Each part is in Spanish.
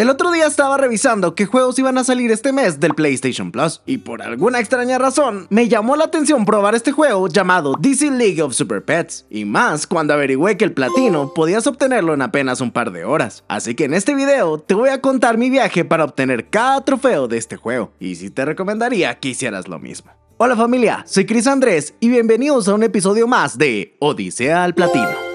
El otro día estaba revisando qué juegos iban a salir este mes del PlayStation Plus y por alguna extraña razón me llamó la atención probar este juego llamado Disney League of Super Pets y más cuando averigüé que el platino podías obtenerlo en apenas un par de horas. Así que en este video te voy a contar mi viaje para obtener cada trofeo de este juego y si te recomendaría que hicieras lo mismo. Hola familia, soy Chris Andrés y bienvenidos a un episodio más de Odisea al Platino.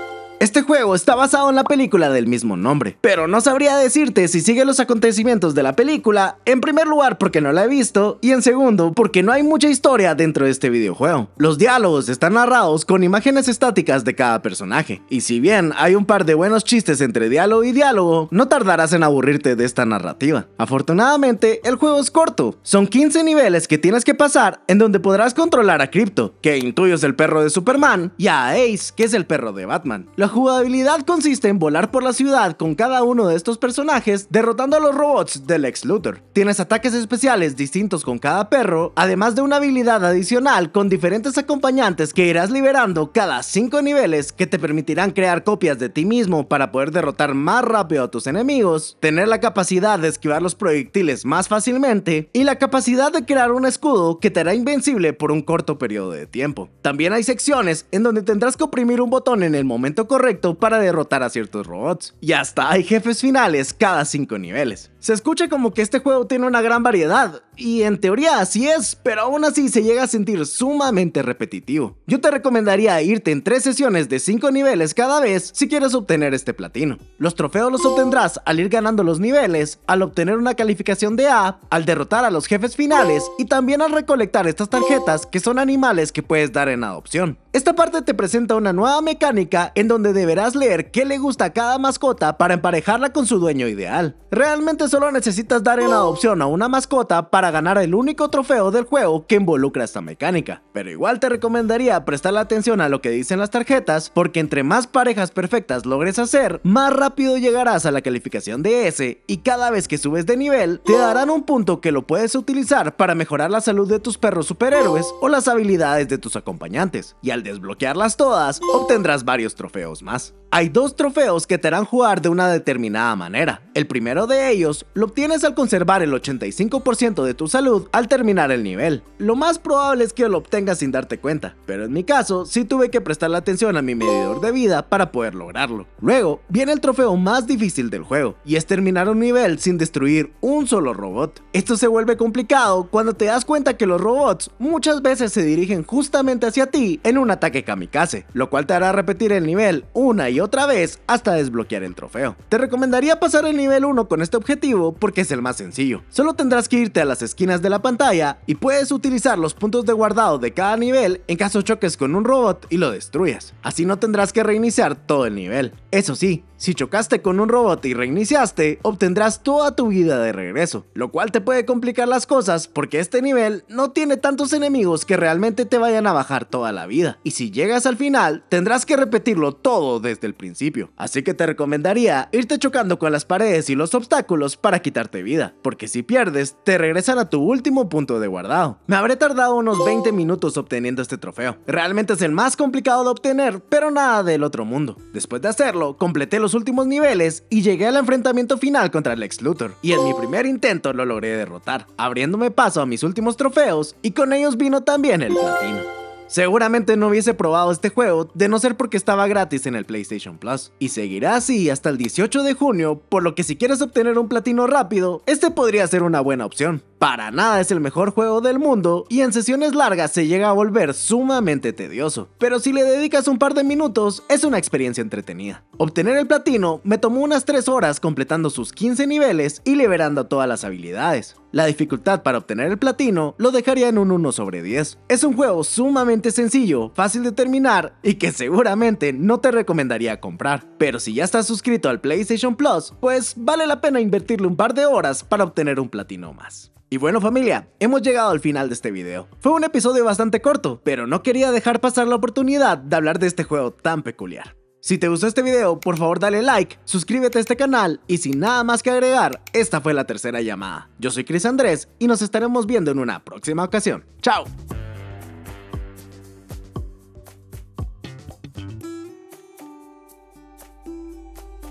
Este juego está basado en la película del mismo nombre, pero no sabría decirte si sigue los acontecimientos de la película, en primer lugar porque no la he visto y en segundo porque no hay mucha historia dentro de este videojuego. Los diálogos están narrados con imágenes estáticas de cada personaje, y si bien hay un par de buenos chistes entre diálogo y diálogo, no tardarás en aburrirte de esta narrativa. Afortunadamente, el juego es corto, son 15 niveles que tienes que pasar en donde podrás controlar a Crypto, que intuyo es el perro de Superman, y a Ace, que es el perro de Batman jugabilidad consiste en volar por la ciudad con cada uno de estos personajes, derrotando a los robots del ex Luthor. Tienes ataques especiales distintos con cada perro, además de una habilidad adicional con diferentes acompañantes que irás liberando cada 5 niveles que te permitirán crear copias de ti mismo para poder derrotar más rápido a tus enemigos, tener la capacidad de esquivar los proyectiles más fácilmente y la capacidad de crear un escudo que te hará invencible por un corto periodo de tiempo. También hay secciones en donde tendrás que oprimir un botón en el momento correcto correcto para derrotar a ciertos robots. Y hasta hay jefes finales cada 5 niveles. Se escucha como que este juego tiene una gran variedad, y en teoría así es, pero aún así se llega a sentir sumamente repetitivo. Yo te recomendaría irte en tres sesiones de 5 niveles cada vez si quieres obtener este platino. Los trofeos los obtendrás al ir ganando los niveles, al obtener una calificación de A, al derrotar a los jefes finales y también al recolectar estas tarjetas que son animales que puedes dar en adopción. Esta parte te presenta una nueva mecánica en donde deberás leer qué le gusta a cada mascota para emparejarla con su dueño ideal. Realmente solo necesitas dar en adopción a una mascota para ganar el único trofeo del juego que involucra esta mecánica. Pero igual te recomendaría prestar atención a lo que dicen las tarjetas, porque entre más parejas perfectas logres hacer, más rápido llegarás a la calificación de S y cada vez que subes de nivel, te darán un punto que lo puedes utilizar para mejorar la salud de tus perros superhéroes o las habilidades de tus acompañantes. Y al desbloquearlas todas, obtendrás varios trofeos más. Hay dos trofeos que te harán jugar de una determinada manera. El primero de ellos lo obtienes al conservar el 85% de tu salud al terminar el nivel. Lo más probable es que lo obtengas sin darte cuenta, pero en mi caso sí tuve que prestarle atención a mi medidor de vida para poder lograrlo. Luego viene el trofeo más difícil del juego, y es terminar un nivel sin destruir un solo robot. Esto se vuelve complicado cuando te das cuenta que los robots muchas veces se dirigen justamente hacia ti en un ataque kamikaze, lo cual te hará repetir el nivel una y otra vez hasta desbloquear el trofeo. Te recomendaría pasar el nivel 1 con este objetivo porque es el más sencillo. Solo tendrás que irte a las esquinas de la pantalla y puedes utilizar los puntos de guardado de cada nivel en caso choques con un robot y lo destruyas. Así no tendrás que reiniciar todo el nivel. Eso sí, si chocaste con un robot y reiniciaste, obtendrás toda tu vida de regreso, lo cual te puede complicar las cosas porque este nivel no tiene tantos enemigos que realmente te vayan a bajar toda la vida. Y si llegas al final, tendrás que repetirlo todo desde el principio. Así que te recomendaría irte chocando con las paredes y los obstáculos para quitarte vida, porque si pierdes, te regresan a tu último punto de guardado. Me habré tardado unos 20 minutos obteniendo este trofeo. Realmente es el más complicado de obtener, pero nada del otro mundo. Después de hacerlo, completé los últimos niveles y llegué al enfrentamiento final contra Lex Luthor, y en mi primer intento lo logré derrotar, abriéndome paso a mis últimos trofeos, y con ellos vino también el platino. Seguramente no hubiese probado este juego de no ser porque estaba gratis en el PlayStation Plus, y seguirá así hasta el 18 de junio, por lo que si quieres obtener un platino rápido, este podría ser una buena opción para nada es el mejor juego del mundo y en sesiones largas se llega a volver sumamente tedioso, pero si le dedicas un par de minutos es una experiencia entretenida. Obtener el platino me tomó unas 3 horas completando sus 15 niveles y liberando todas las habilidades. La dificultad para obtener el platino lo dejaría en un 1 sobre 10. Es un juego sumamente sencillo, fácil de terminar y que seguramente no te recomendaría comprar. Pero si ya estás suscrito al PlayStation Plus, pues vale la pena invertirle un par de horas para obtener un platino más. Y bueno familia, hemos llegado al final de este video. Fue un episodio bastante corto, pero no quería dejar pasar la oportunidad de hablar de este juego tan peculiar. Si te gustó este video, por favor dale like, suscríbete a este canal y sin nada más que agregar, esta fue la tercera llamada. Yo soy Chris Andrés y nos estaremos viendo en una próxima ocasión. ¡Chao!